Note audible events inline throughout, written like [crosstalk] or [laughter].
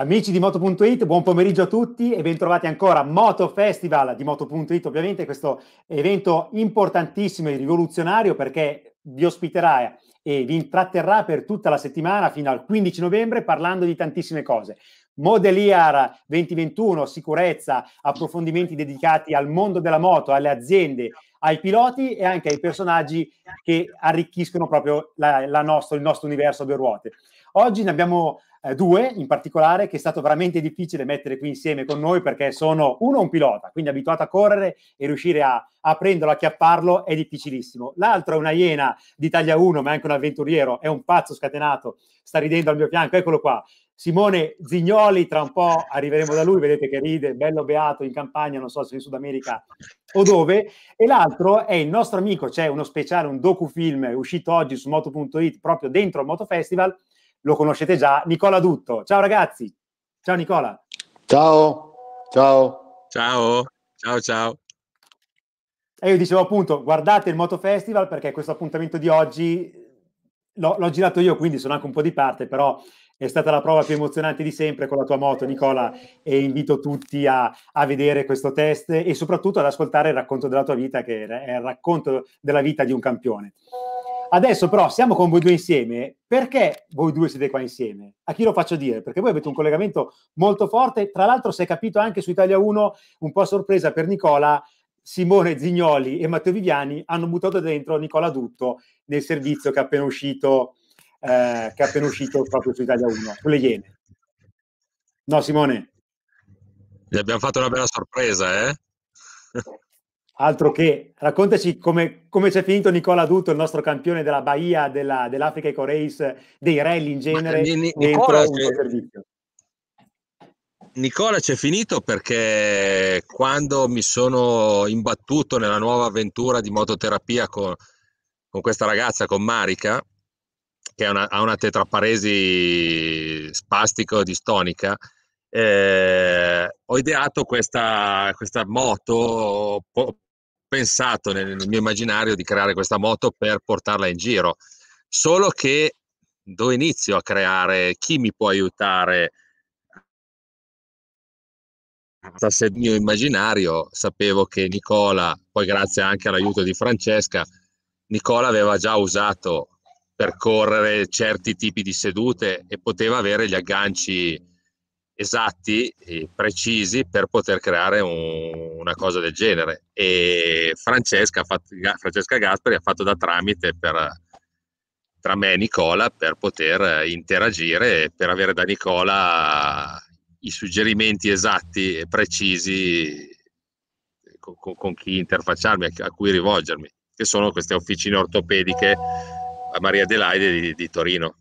Amici di Moto.it, buon pomeriggio a tutti e bentrovati ancora a Moto Festival di Moto.it, ovviamente questo evento importantissimo e rivoluzionario perché vi ospiterà e vi intratterrà per tutta la settimana fino al 15 novembre parlando di tantissime cose. Modeliar 2021, sicurezza, approfondimenti dedicati al mondo della moto, alle aziende, ai piloti e anche ai personaggi che arricchiscono proprio la, la nostro, il nostro universo a due ruote. Oggi ne abbiamo eh, due in particolare che è stato veramente difficile mettere qui insieme con noi perché sono uno un pilota, quindi abituato a correre e riuscire a, a prenderlo, a chiapparlo è difficilissimo. L'altro è una iena d'Italia 1 ma è anche un avventuriero, è un pazzo scatenato, sta ridendo al mio fianco, eccolo qua, Simone Zignoli, tra un po' arriveremo da lui, vedete che ride, bello beato in campagna, non so se in Sud America o dove, e l'altro è il nostro amico, c'è uno speciale, un docufilm uscito oggi su moto.it proprio dentro il Moto Festival, lo conoscete già, Nicola Dutto. Ciao ragazzi, ciao Nicola. Ciao, ciao. Ciao, ciao, ciao. E io dicevo appunto, guardate il Moto Festival perché questo appuntamento di oggi l'ho, l'ho girato io, quindi sono anche un po' di parte, però è stata la prova più emozionante di sempre con la tua moto, Nicola, e invito tutti a, a vedere questo test e soprattutto ad ascoltare il racconto della tua vita, che è il racconto della vita di un campione. Adesso però siamo con voi due insieme. Perché voi due siete qua insieme? A chi lo faccio dire? Perché voi avete un collegamento molto forte. Tra l'altro, si è capito anche su Italia 1, un po' a sorpresa per Nicola, Simone Zignoli e Matteo Viviani hanno buttato dentro Nicola Dutto nel servizio che è appena uscito eh, che è appena uscito proprio su Italia 1, sulle Iene. No, Simone? Gli abbiamo fatto una bella sorpresa, eh? Altro che, raccontaci come, come c'è finito Nicola Dutto, il nostro campione della Bahia, della, dell'Africa Eco Race, dei rally in genere, Ma, eh, ni, Nicola, servizio. Nicola c'è finito perché quando mi sono imbattuto nella nuova avventura di mototerapia con, con questa ragazza, con Marica, che una, ha una tetraparesi spastico distonica, eh, ho ideato questa, questa moto, ho, pensato nel, nel mio immaginario di creare questa moto per portarla in giro, solo che dove inizio a creare, chi mi può aiutare? Se Nel mio immaginario sapevo che Nicola, poi grazie anche all'aiuto di Francesca, Nicola aveva già usato percorrere certi tipi di sedute e poteva avere gli agganci esatti e precisi per poter creare un, una cosa del genere. E Francesca, fatto, Francesca Gasperi ha fatto da tramite per, tra me e Nicola per poter eh, interagire e per avere da Nicola i suggerimenti esatti e precisi con, eh, con, con chi interfacciarmi, a cui rivolgermi, che sono queste officine ortopediche a Maria Adelaide di, di Torino.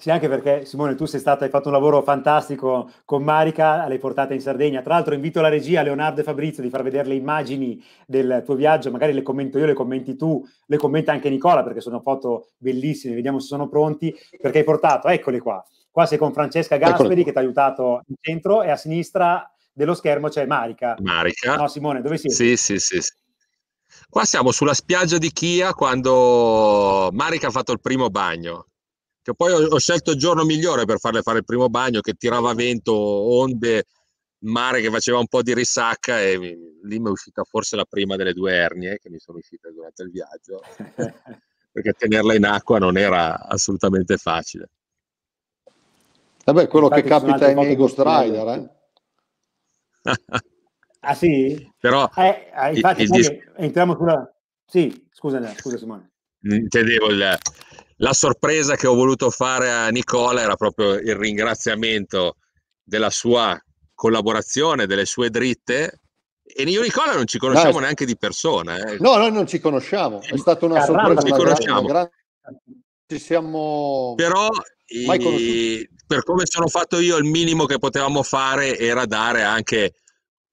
Sì, anche perché Simone, tu sei stata, hai fatto un lavoro fantastico con Marica, l'hai portata in Sardegna. Tra l'altro invito la regia, Leonardo e Fabrizio, di far vedere le immagini del tuo viaggio, magari le commento io, le commenti tu, le commenta anche Nicola, perché sono foto bellissime, vediamo se sono pronti, perché hai portato, eccole qua. Qua sei con Francesca Gasperi che ti ha aiutato in centro e a sinistra dello schermo c'è Marica. Marica. No Simone, dove siete? Sì, sì, sì. sì. Qua siamo sulla spiaggia di Chia quando Marica ha fatto il primo bagno. Che poi ho, ho scelto il giorno migliore per farle fare il primo bagno, che tirava vento, onde, mare che faceva un po' di risacca e lì mi è uscita forse la prima delle due ernie che mi sono uscite durante il viaggio, [laughs] perché tenerla in acqua non era assolutamente facile. Vabbè, quello Infatti che capita in miei Ghost Rider, eh? [laughs] Ah sì? Però eh, eh, infatti, il, il entriamo sulla... Sì, scusa, scusa Simone. Intendevo il, la sorpresa che ho voluto fare a Nicola era proprio il ringraziamento della sua collaborazione, delle sue dritte. E io e Nicola non ci conosciamo no, neanche di persona. Eh. No, noi non ci conosciamo. È eh, stata una Caramba, sorpresa. Ci conosciamo. Ci siamo... Però i, per come sono fatto io, il minimo che potevamo fare era dare anche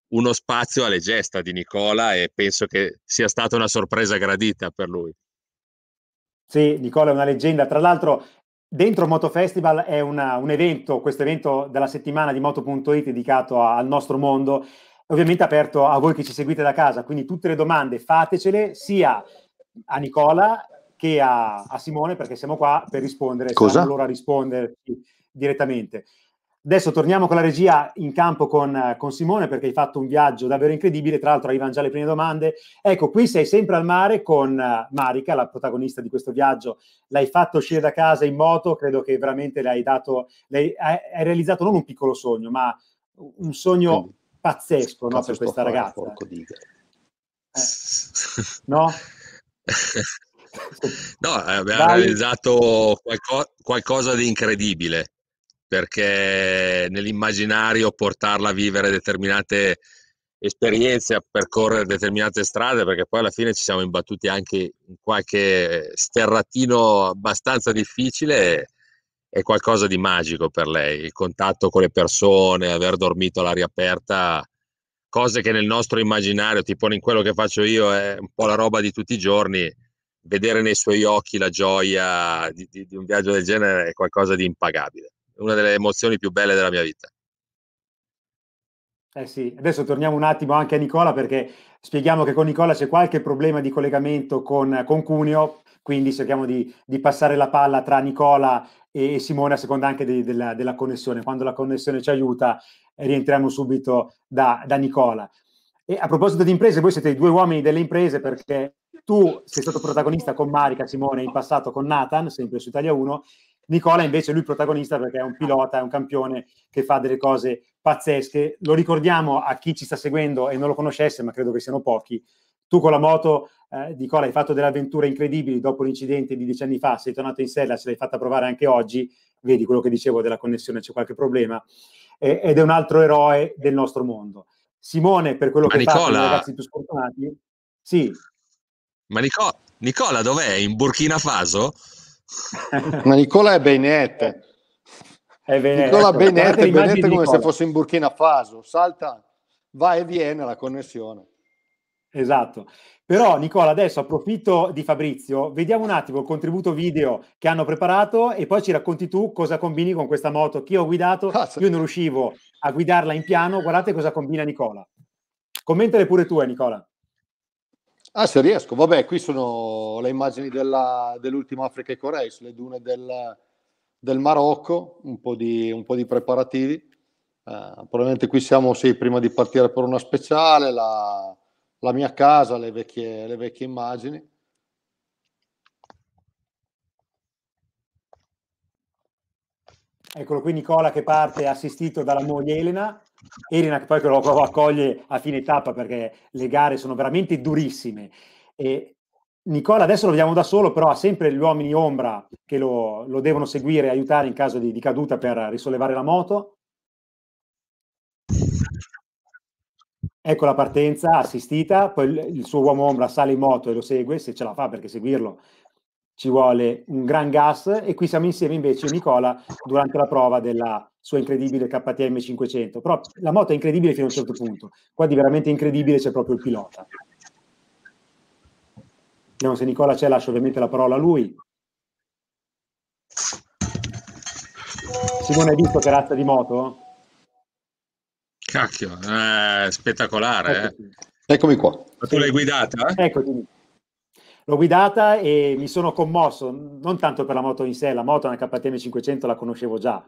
uno spazio alle gesta di Nicola e penso che sia stata una sorpresa gradita per lui. Sì, Nicola è una leggenda. Tra l'altro, dentro Moto Festival è una, un evento, questo evento della settimana di Moto.it dedicato a, al nostro mondo, ovviamente aperto a voi che ci seguite da casa. Quindi tutte le domande fatecele sia a Nicola che a, a Simone, perché siamo qua per rispondere, Cosa? loro rispondere direttamente. Adesso torniamo con la regia in campo con, eh, con, Simone perché hai fatto un viaggio davvero incredibile, tra l'altro arrivano già le prime domande. Ecco, qui sei sempre al mare con eh, Marica, la protagonista di questo viaggio, l'hai fatto uscire da casa in moto, credo che veramente l'hai dato, le hai, realizzato non un piccolo sogno, ma un sogno mm. pazzesco no, per questa eh, ragazza. Eh. No? [laughs] no, abbiamo realizzato qualco- qualcosa di incredibile perché nell'immaginario portarla a vivere determinate esperienze, a percorrere determinate strade, perché poi alla fine ci siamo imbattuti anche in qualche sterratino abbastanza difficile, è qualcosa di magico per lei, il contatto con le persone, aver dormito all'aria aperta, cose che nel nostro immaginario, tipo in quello che faccio io, è un po' la roba di tutti i giorni, vedere nei suoi occhi la gioia di, di, di un viaggio del genere è qualcosa di impagabile una delle emozioni più belle della mia vita. Eh sì, adesso torniamo un attimo anche a Nicola perché spieghiamo che con Nicola c'è qualche problema di collegamento con, con Cuneo, quindi cerchiamo di, di, passare la palla tra Nicola e Simone a seconda anche di, della, della, connessione. Quando la connessione ci aiuta rientriamo subito da, da Nicola. E a proposito di imprese, voi siete i due uomini delle imprese perché tu sei stato protagonista con Marica, Simone, in passato con Nathan, sempre su Italia 1, Nicola invece lui il protagonista perché è un pilota, è un campione che fa delle cose pazzesche. Lo ricordiamo a chi ci sta seguendo e non lo conoscesse, ma credo che siano pochi. Tu con la moto, eh, Nicola, hai fatto delle avventure incredibili dopo l'incidente di dieci anni fa, sei tornato in sella, ce l'hai fatta provare anche oggi. Vedi quello che dicevo della connessione, c'è qualche problema. Eh, ed è un altro eroe del nostro mondo. Simone, per quello ma che Nicola... fa, i ragazzi più sfortunati. Sì. Ma Nicola, Nicola dov'è? In Burkina Faso? Ma Nicola è Benette. È Benette. Nicola Benette, ecco. Benette come Nicola. se fosse in Burkina Faso, salta, va e viene la connessione. Esatto. Però Nicola, adesso approfitto di Fabrizio, vediamo un attimo il contributo video che hanno preparato e poi ci racconti tu cosa combini con questa moto che io ho guidato, io non riuscivo a guidarla in piano, guardate cosa combina Nicola. Commentale pure tu, eh, Nicola. Ah, se riesco, vabbè, qui sono le immagini della, dell'ultima Africa e Corea, sulle dune del, del Marocco, un po' di, un po di preparativi. Uh, probabilmente qui siamo sì, prima di partire per una speciale, la, la mia casa, le vecchie, le vecchie immagini. Eccolo qui Nicola che parte assistito dalla moglie Elena. Erinac poi che lo accoglie a fine tappa perché le gare sono veramente durissime. E Nicola adesso lo vediamo da solo, però ha sempre gli uomini ombra che lo, lo devono seguire e aiutare in caso di, di caduta per risollevare la moto. Ecco la partenza assistita, poi il suo uomo ombra sale in moto e lo segue, se ce la fa perché seguirlo ci vuole un gran gas e qui siamo insieme invece Nicola durante la prova della sua incredibile KTM 500. Però la moto è incredibile fino a un certo punto, qua di veramente incredibile c'è proprio il pilota. Vediamo se Nicola c'è, lascio ovviamente la parola a lui. Simone, hai visto che razza di moto? Cacchio, eh, spettacolare. Eccomi. Eh. Eccomi qua. Ma tu l'hai guidata? Eccomi l'ho guidata e mi sono commosso, non tanto per la moto in sé, la moto, è una KTM 500 la conoscevo già.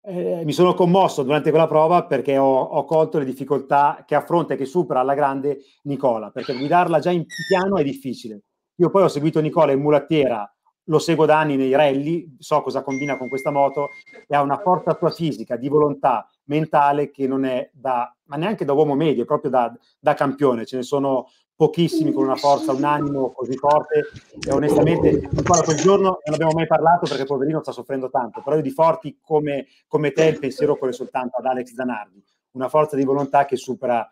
Eh, mi sono commosso durante quella prova perché ho, ho, colto le difficoltà che affronta e che supera alla grande Nicola, perché guidarla già in piano è difficile. Io poi ho seguito Nicola in mulattiera, lo seguo da anni nei rally, so cosa combina con questa moto e ha una forza sua fisica, di volontà, mentale che non è da, ma neanche da uomo medio, proprio da, da campione. Ce ne sono pochissimi con una forza, un animo così forte e onestamente ancora quel giorno non abbiamo mai parlato perché poverino sta soffrendo tanto, però io di forti come, come te il pensiero corre soltanto ad Alex Zanardi, una forza di volontà che supera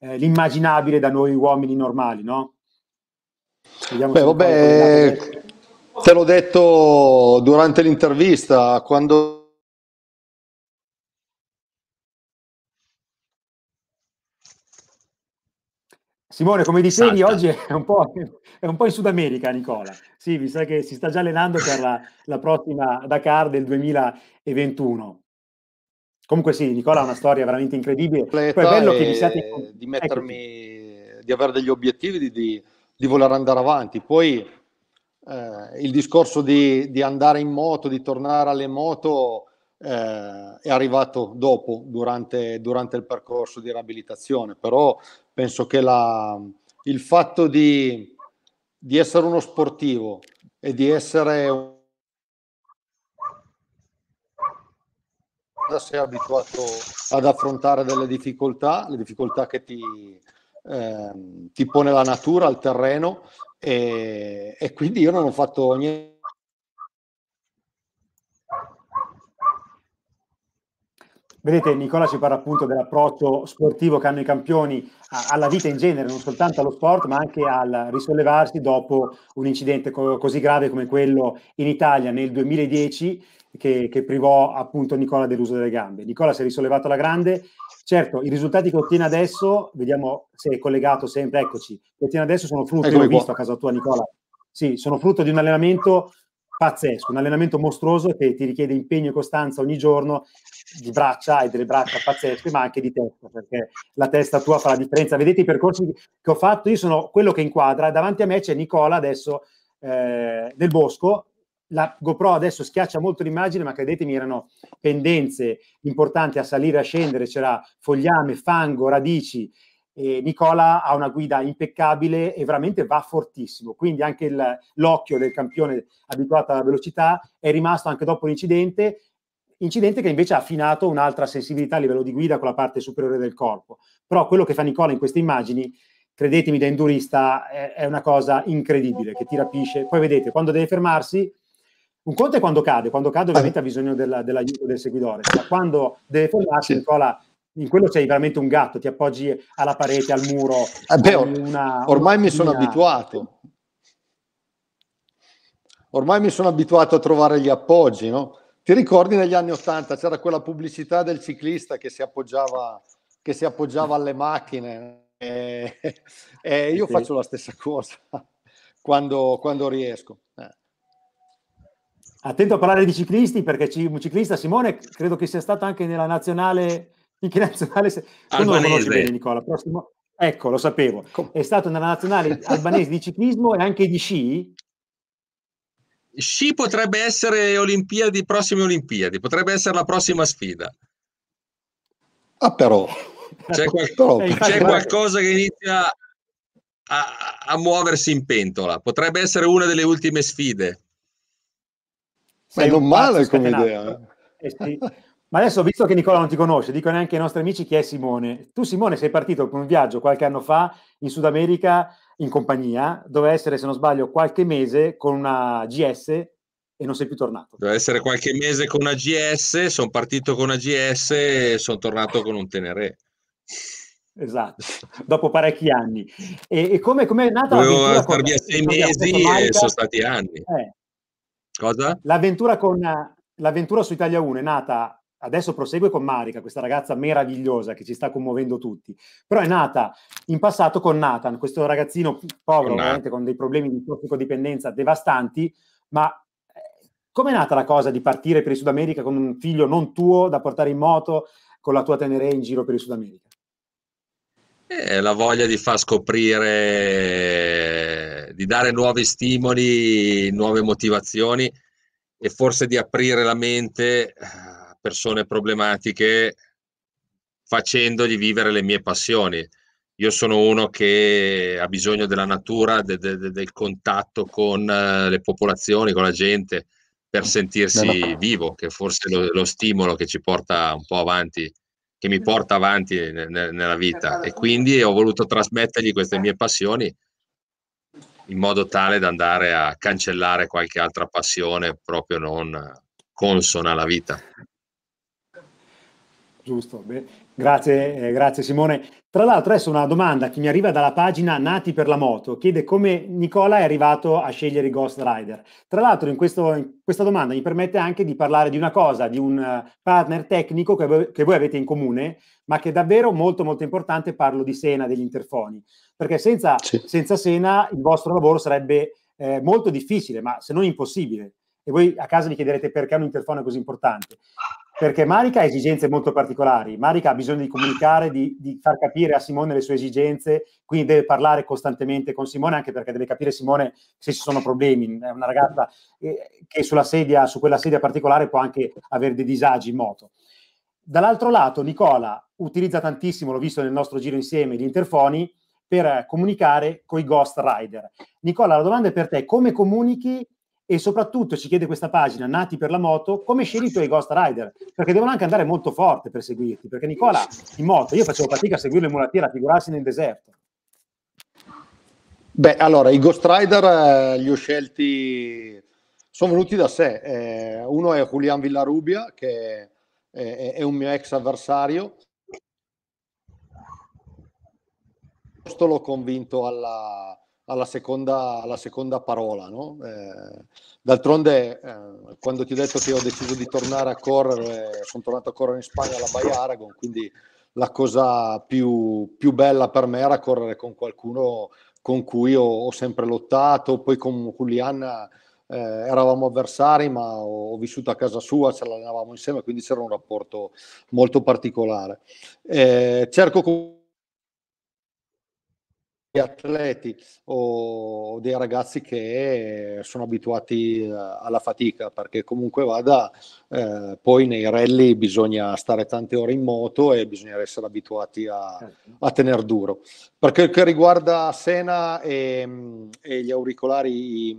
eh, l'immaginabile da noi uomini normali, no? Vediamo Beh, vabbè, te l'ho detto durante l'intervista, quando Simone, come dicevi, oggi è un, è un, po', in Sud America, Nicola. Sì, mi sa che si sta già allenando per la, la prossima Dakar del 2021. Comunque sì, Nicola ha una storia veramente incredibile. Poi è bello che vi siate... Di mettermi, ecco. di avere degli obiettivi, di, di, di voler andare avanti. Poi eh, il discorso di, di, andare in moto, di tornare alle moto, eh, è arrivato dopo, durante, durante, il percorso di riabilitazione. Però penso che la, il fatto di, di essere uno sportivo e di essere un sei abituato ad affrontare delle difficoltà, le difficoltà che ti, eh, ti pone la natura, il terreno e, e quindi io non ho fatto niente Vedete, Nicola ci parla appunto dell'approccio sportivo che hanno i campioni alla vita in genere, non soltanto allo sport, ma anche al risollevarsi dopo un incidente co- così grave come quello in Italia nel 2010 che, che privò appunto Nicola dell'uso delle gambe. Nicola si è risollevato alla grande. Certo, i risultati che ottiene adesso, vediamo se è collegato sempre, eccoci, che ottiene adesso sono frutto, ecco l'ho visto a casa tua Nicola, sì, sono frutto di un allenamento pazzesco, un allenamento mostruoso che ti richiede impegno e costanza ogni giorno di braccia, e delle braccia pazzesche, ma anche di testa, perché la testa tua fa la differenza. Vedete i percorsi che ho fatto? Io sono quello che inquadra, davanti a me c'è Nicola adesso eh, del bosco, la GoPro adesso schiaccia molto l'immagine, ma credetemi erano pendenze importanti a salire, e a scendere, c'era fogliame, fango, radici e Nicola ha una guida impeccabile e veramente va fortissimo, quindi anche il, l'occhio del campione abituato alla velocità è rimasto anche dopo l'incidente, incidente che invece ha affinato un'altra sensibilità a livello di guida con la parte superiore del corpo. Però quello che fa Nicola in queste immagini, credetemi da endurista, è, è una cosa incredibile che ti rapisce. Poi vedete, quando deve fermarsi, un conto è quando cade, quando cade ovviamente ha bisogno della, dell'aiuto del seguidore, ma quando deve fermarsi sì. Nicola in quello sei veramente un gatto, ti appoggi alla parete, al muro. Eh beh, or- una, ormai una... mi sono abituato. Ormai mi sono abituato a trovare gli appoggi, no? Ti ricordi negli anni Ottanta c'era quella pubblicità del ciclista che si appoggiava, che si appoggiava alle macchine? E, eh, [laughs] e eh, io sì. faccio la stessa cosa [laughs] quando, quando riesco. Eh. Attento a parlare di ciclisti perché un ciclista, Simone, credo che sia stato anche nella nazionale in che nazionale sei? Tu non lo conosci bene, Nicola. Prossimo... Ecco, lo sapevo. È stato nella nazionale albanese di ciclismo e anche di sci? Sci potrebbe essere Olimpiadi, prossime Olimpiadi, potrebbe essere la prossima sfida. Ah, però. [laughs] C'è, qual- però, eh, infatti, c'è qualcosa che inizia a, a, muoversi in pentola. Potrebbe essere una delle ultime sfide. Ma non male come scatenato. idea. Eh, eh sì. [laughs] Ma adesso, visto che Nicola non ti conosce, dico neanche ai nostri amici chi è Simone. Tu, Simone, sei partito con un viaggio qualche anno fa in Sud America in compagnia, doveva essere, se non sbaglio, qualche mese con una GS e non sei più tornato. Doveva essere qualche mese con una GS, sono partito con una GS e sono tornato con un Tenere. Esatto, dopo parecchi anni. E, e come, è nata Dovevo l'avventura? via sei mesi e sono stati anni. Eh. Cosa? L'avventura, con, l'avventura su Italia 1 è nata adesso prosegue con Marika, questa ragazza meravigliosa che ci sta commuovendo tutti, però è nata in passato con Nathan, questo ragazzino povero, ovviamente con dei problemi di tossicodipendenza devastanti, ma eh, com'è nata la cosa di partire per il Sud America con un figlio non tuo da portare in moto con la tua tenere in giro per il Sud America? Eh, la voglia di far scoprire, di dare nuovi stimoli, nuove motivazioni e forse di aprire la mente eh, persone problematiche facendogli vivere le mie passioni. Io sono uno che ha bisogno della natura, de, de, de, del contatto con eh, le popolazioni, con la gente, per mm. sentirsi vivo, che forse lo, lo stimolo che ci porta un po' avanti, che mi mm. porta avanti ne, ne, nella vita. E quindi ho voluto trasmettergli queste mie passioni in modo tale da andare a cancellare qualche altra passione proprio non consona alla vita. Giusto, beh, grazie, eh, grazie, Simone. Tra l'altro adesso una domanda che mi arriva dalla pagina Nati per la moto, chiede come Nicola è arrivato a scegliere i Ghost Rider. Tra l'altro in, questo, in questa domanda mi permette anche di parlare di una cosa, di un eh, partner tecnico che voi, che voi avete in comune, ma che è davvero molto molto importante, parlo di Sena degli interfoni, perché senza, sì. senza Sena il vostro lavoro sarebbe eh, molto difficile, ma se non impossibile e voi a casa vi chiederete perché un interfono è così importante. Perché Marica ha esigenze molto particolari, Marica ha bisogno di comunicare, di, di far capire a Simone le sue esigenze, quindi deve parlare costantemente con Simone anche perché deve capire Simone se ci sono problemi, è una ragazza eh, che sulla sedia, su quella sedia particolare può anche avere dei disagi in moto. Dall'altro lato Nicola utilizza tantissimo, l'ho visto nel nostro giro insieme, gli interfoni per comunicare con i ghost rider. Nicola, la domanda è per te, come comunichi e soprattutto ci chiede questa pagina, nati per la moto, come scegli i tuoi Ghost Rider? Perché devono anche andare molto forte per seguirti, perché Nicola in moto, io facevo fatica a seguirlo in mulattiera, a figurarsi nel deserto. Beh, allora, i Ghost Rider eh, li ho scelti, sono venuti da sé. Eh, uno è Julian Villarubia, che è, è un mio ex avversario. Sto l'ho convinto alla, alla seconda, alla seconda parola. No? Eh, d'altronde, eh, quando ti ho detto che ho deciso di tornare a correre, sono tornato a correre in Spagna alla Baia Aragon, quindi la cosa più, più bella per me era correre con qualcuno con cui ho, ho sempre lottato, poi con Juliana eh, eravamo avversari, ma ho, ho, vissuto a casa sua, ce l'allenavamo insieme, quindi c'era un rapporto molto particolare. Eh, cerco atleti o dei ragazzi che sono abituati eh, alla fatica, perché comunque vada, eh, poi nei rally bisogna stare tante ore in moto e bisogna essere abituati a, certo. a tenere duro. Per quel che riguarda Sena e, e gli auricolari,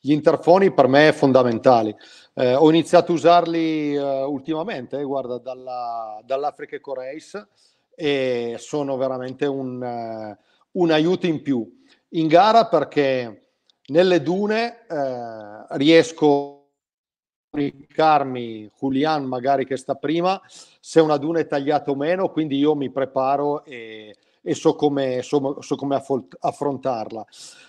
gli interfoni per me fondamentali. Eh, ho iniziato a usarli eh, ultimamente, eh, guarda, dalla, dall'Africa Eco Race e sono veramente un, eh, un aiuto in più in gara perché nelle dune eh, riesco comunicarmi Julian magari che sta prima se una duna è tagliata o meno quindi io mi preparo e, e so come, so, so come affrontarla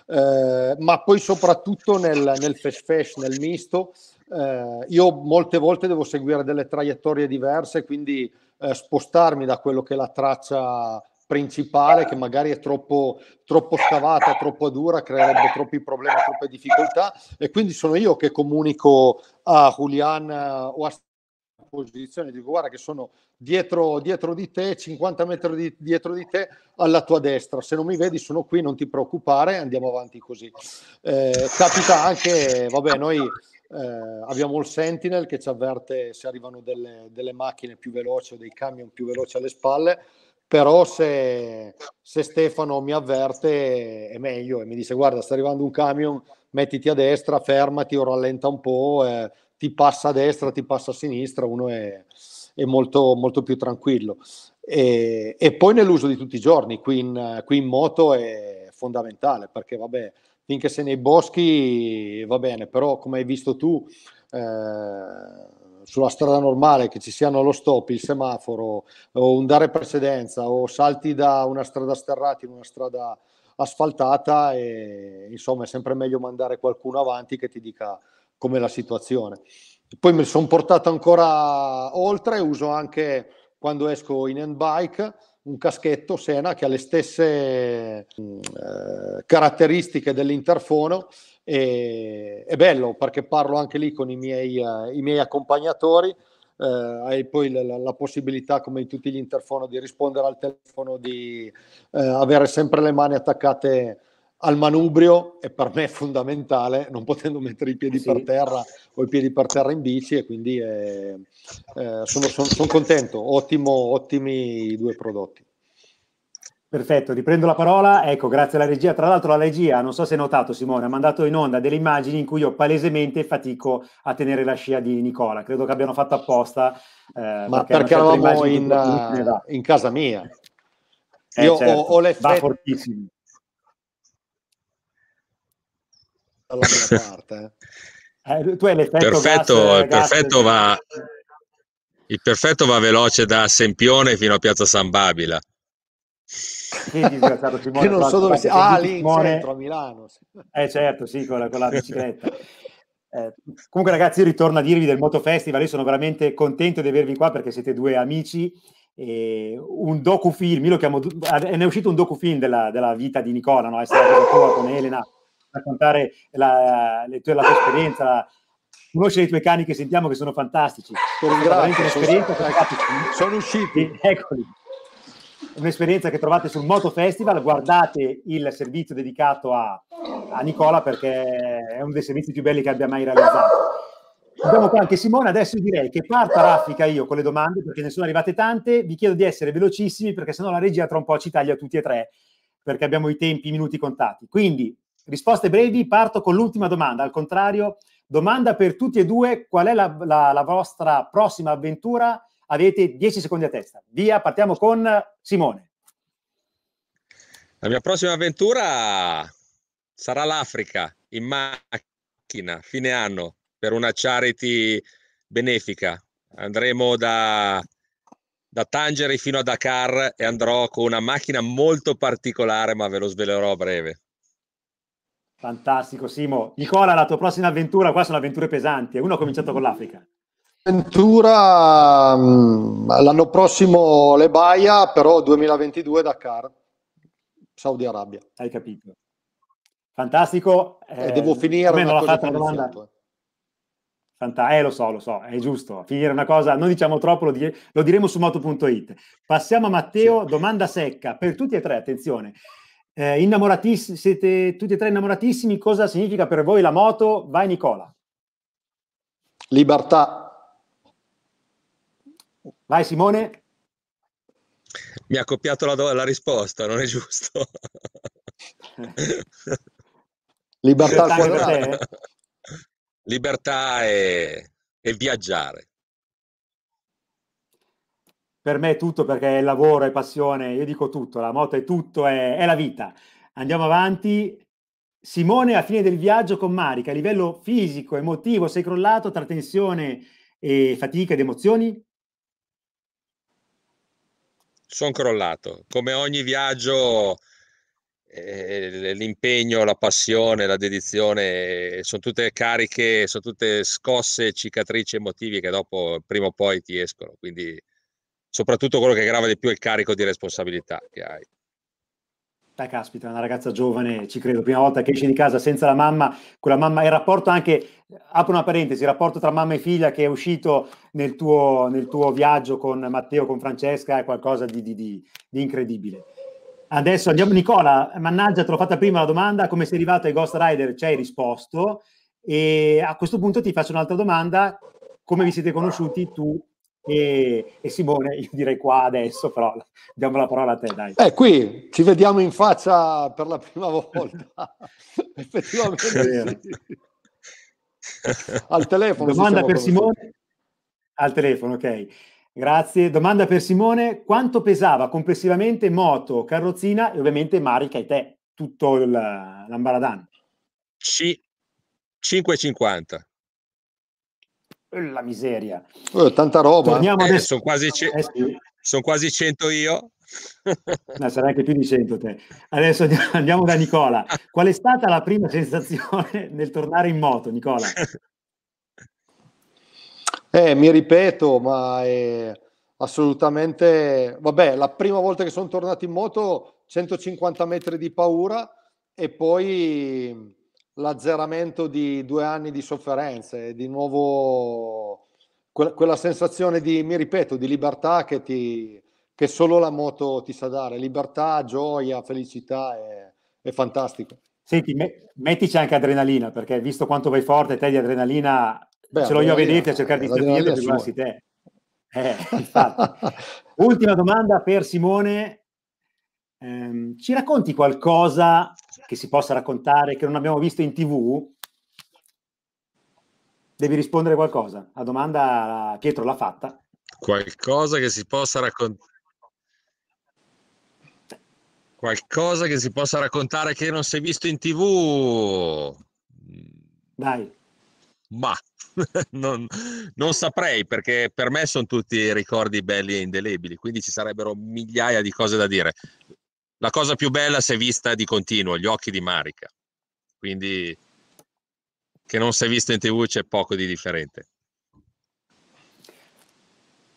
eh, ma poi soprattutto nel, nel fast fashion nel misto eh, io molte volte devo seguire delle traiettorie diverse quindi eh, spostarmi da quello che è la traccia principale che magari è troppo, troppo scavata, troppo dura, creerebbe troppi problemi, troppe difficoltà e quindi sono io che comunico a Julian eh, o a posizione, dico guarda che sono dietro, dietro di te, 50 metri di, dietro di te, alla tua destra, se non mi vedi sono qui, non ti preoccupare, andiamo avanti così. Eh, capita anche, vabbè, noi eh, abbiamo il Sentinel che ci avverte se arrivano delle, delle macchine più veloci o dei camion più veloci alle spalle, però se, se, Stefano mi avverte è meglio e mi dice guarda sta arrivando un camion, mettiti a destra, fermati o rallenta un po', eh, ti passa a destra, ti passa a sinistra, uno è, è molto, molto, più tranquillo. E, e, poi nell'uso di tutti i giorni, qui in, qui in moto è fondamentale perché vabbè, finché sei nei boschi va bene, però come hai visto tu... Eh, sulla strada normale che ci siano lo stop, il semaforo o un dare precedenza o salti da una strada sterrata in una strada asfaltata e insomma è sempre meglio mandare qualcuno avanti che ti dica com'è la situazione. Poi mi sono portato ancora oltre, uso anche quando esco in handbike un caschetto Sena che ha le stesse mm, eh, caratteristiche dell'interfono e, è bello perché parlo anche lì con i miei, eh, i miei accompagnatori. Eh, hai poi la, la, possibilità, come in tutti gli interfono, di rispondere al telefono, di eh, avere sempre le mani attaccate al manubrio e per me è fondamentale, non potendo mettere i piedi sì. per terra o i piedi per terra in bici e quindi eh, eh, sono, sono, sono, contento, Ottimo, ottimi i due prodotti. Perfetto, riprendo la parola. Ecco, grazie alla regia. Tra l'altro la regia, non so se hai notato Simone, ha mandato in onda delle immagini in cui io palesemente fatico a tenere la scia di Nicola. Credo che abbiano fatto apposta. Eh, Ma perché, perché eravamo in, in, eh, in, casa mia. Eh, io certo, ho, ho l'effetto... Va fortissimo. Dalla mia parte. Eh, eh tu hai l'effetto perfetto, gas, perfetto gas, va... Il perfetto va veloce da Sempione fino a Piazza San Babila. [laughs] Che disgraziato Simone. Io non so dove sia. Ah, lì Simone... in centro a Milano. Eh certo, sì, con la, con la [laughs] bicicletta. Eh, comunque ragazzi, io ritorno a dirvi del Moto Festival, io sono veramente contento di avervi qua perché siete due amici. E un docufilm, io lo chiamo, ne è uscito un docufilm della, della vita di Nicola, no? essere stata con Elena, a raccontare la, la, tua, la tua esperienza, la, conoscere i tuoi cani che sentiamo che sono fantastici. Sono veramente Sono, sono usciti. Eccoli un'esperienza che trovate sul Moto Festival, guardate il servizio dedicato a, a Nicola perché è uno dei servizi più belli che abbia mai realizzato. Abbiamo qua anche Simone, adesso direi che parto a raffica io con le domande perché ne sono arrivate tante, vi chiedo di essere velocissimi perché sennò la regia tra un po' ci taglia tutti e tre perché abbiamo i tempi, i minuti contati. Quindi, risposte brevi, parto con l'ultima domanda, al contrario, domanda per tutti e due, qual è la, la, la vostra prossima avventura Avete 10 secondi a testa. Via, partiamo con Simone. La mia prossima avventura sarà l'Africa in macchina, fine anno, per una charity benefica. Andremo da, da Tangeri fino a Dakar e andrò con una macchina molto particolare, ma ve lo svelerò a breve. Fantastico, Simo. Nicola, la tua prossima avventura, qua sono avventure pesanti. Uno ha cominciato con l'Africa. Ventura mm, l'anno prossimo le Baia, però 2022 Dakar, Saudi Arabia. Hai capito. Fantastico. Eh, devo finire una cosa fatta domanda. Eh. Fanta- eh, lo so, lo so, è giusto. Finire una cosa, non diciamo troppo, lo, dire- lo diremo su moto.it. Passiamo a Matteo, sì. domanda secca per tutti e tre, attenzione. Eh, innamoratiss- siete tutti e tre innamoratissimi, cosa significa per voi la moto? Vai Nicola. Libertà. Vai Simone. Mi ha copiato la, do- la risposta, non è giusto. [laughs] Libertà al quadrato. Libertà e... e viaggiare. Per me è tutto perché è lavoro, è passione, io dico tutto, la moto è tutto, è, è la vita. Andiamo avanti, Simone, a fine del viaggio con Marica, a livello fisico, emotivo, sei crollato tra tensione e fatica ed emozioni? sono crollato. Come ogni viaggio, eh, l'impegno, la passione, la dedizione, eh, sono tutte cariche, sono tutte scosse, cicatrici emotive che dopo, prima o poi, ti escono. Quindi, soprattutto quello che grava di più è il carico di responsabilità che hai. Beh, ah, caspita, una ragazza giovane, ci credo, prima volta che esce di casa senza la mamma, quella mamma, il rapporto anche, apro una parentesi, il rapporto tra mamma e figlia che è uscito nel tuo, nel tuo viaggio con Matteo, con Francesca, è qualcosa di, di, di, di incredibile. Adesso andiamo, Nicola, mannaggia, te l'ho fatta prima la domanda, come sei arrivato ai Ghost Rider? Ci hai risposto e a questo punto ti faccio un'altra domanda, come vi siete conosciuti tu e, e, Simone, io direi qua adesso, però diamo la parola a te, dai. Eh, qui ci vediamo in faccia per la prima volta. [laughs] Effettivamente. Sì. Al telefono. Domanda per Simone. Al telefono, ok. Grazie. Domanda per Simone. Quanto pesava complessivamente moto, carrozzina e ovviamente Marica e te, tutto il, l'ambaradan? C- 5,50 la miseria. Oh, tanta roba. Torniamo eh, adesso. Sono quasi, ce- eh, sì. sono quasi 100 io. No, sarà anche più di 100 te. Adesso andiamo da Nicola. Qual è stata la prima sensazione [laughs] nel tornare in moto, Nicola? Eh, mi ripeto, ma è assolutamente... Vabbè, la prima volta che sono tornato in moto, 150 metri di paura e poi l'azzeramento di due anni di sofferenze, di nuovo que- quella sensazione di, mi ripeto, di libertà che, ti, che, solo la moto ti sa dare, libertà, gioia, felicità, è, è fantastico. Senti, me- mettici anche adrenalina, perché visto quanto vai forte, te di adrenalina Beh, ce l'ho io a venire a cercare di capire più quasi te. Eh, [laughs] Ultima domanda per Simone. Eh, ci racconti qualcosa che si possa raccontare, che non abbiamo visto in tv, devi rispondere qualcosa. La domanda Pietro l'ha fatta. Qualcosa che si possa raccontare. Qualcosa che si possa raccontare che non si è visto in tv. Dai. Ma [laughs] non, non, saprei perché per me sono tutti ricordi belli e indelebili, quindi ci sarebbero migliaia di cose da dire la cosa più bella si è vista di continuo, gli occhi di Marica. Quindi che non si è visto in tv c'è poco di differente.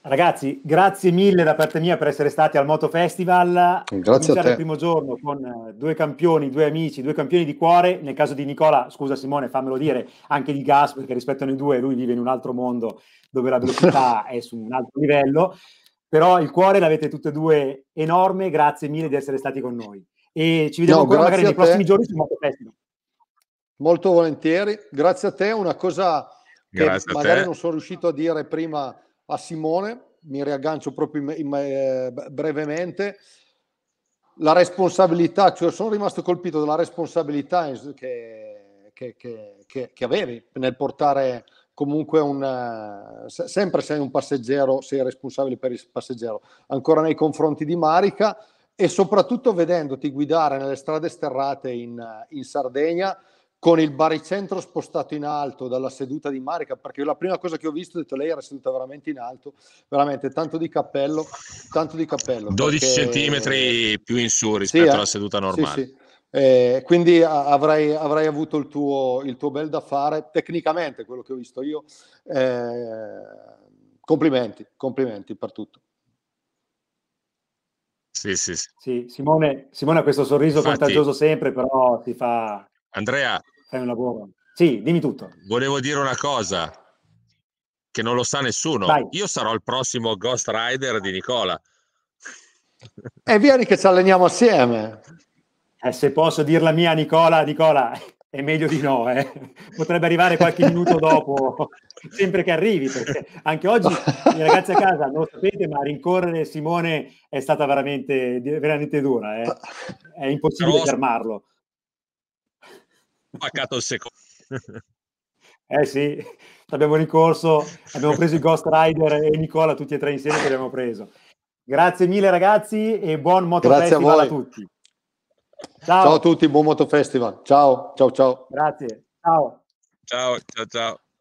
Ragazzi, grazie mille da parte mia per essere stati al Moto Festival. Grazie a te. il primo giorno con eh, due campioni, due amici, due campioni di cuore. Nel caso di Nicola, scusa Simone, fammelo dire, anche di Gas, perché rispetto a noi due lui vive in un altro mondo dove la velocità [laughs] è su un altro livello però il cuore l'avete tutte e due enorme, grazie mille di essere stati con noi e ci vediamo no, ancora magari nei prossimi giorni su Moto Festival. Molto volentieri, grazie a te, una cosa grazie che magari non sono riuscito a dire prima a Simone, mi riaggancio proprio in, in, eh, brevemente, la responsabilità, cioè sono rimasto colpito dalla responsabilità che, che, che, che avevi nel portare comunque un, eh, sempre sei un passeggero, sei responsabile per il passeggero, ancora nei confronti di Marica e soprattutto vedendoti guidare nelle strade sterrate in, eh, in Sardegna con il baricentro spostato in alto dalla seduta di Marica, perché la prima cosa che ho visto, ho detto lei era seduta veramente in alto, veramente tanto di cappello, tanto di cappello. 12 perché... centimetri più in su rispetto sì, eh. alla seduta normale. Sì, sì. Eh, quindi avrai, avrai avuto il tuo, il tuo, bel da fare tecnicamente, quello che ho visto io. Eh, complimenti, complimenti per tutto. Sì, sì, sì. sì Simone, Simone, ha questo sorriso Infatti, contagioso sempre, però ti fa... Andrea, fai un lavoro. Sì, dimmi tutto. Volevo dire una cosa che non lo sa nessuno. Vai. Io sarò il prossimo Ghost Rider di Nicola. E vieni che ci alleniamo assieme. Eh, se posso dirla mia, Nicola, Nicola, è meglio di no, eh. potrebbe arrivare qualche [laughs] minuto dopo, sempre che arrivi, perché anche oggi i ragazzi a casa non lo sapete, ma rincorrere Simone è stata veramente, veramente dura, eh. è impossibile Però... fermarlo. Ho paccato il secondo. Eh sì, abbiamo ricorso, abbiamo preso il Ghost Rider e Nicola tutti e tre insieme che abbiamo preso. Grazie mille ragazzi e buon Moto a, a tutti. Ciao. ciao a tutti, buon Moto Festival. Ciao, ciao, ciao. Grazie. Ciao. Ciao, ciao, ciao.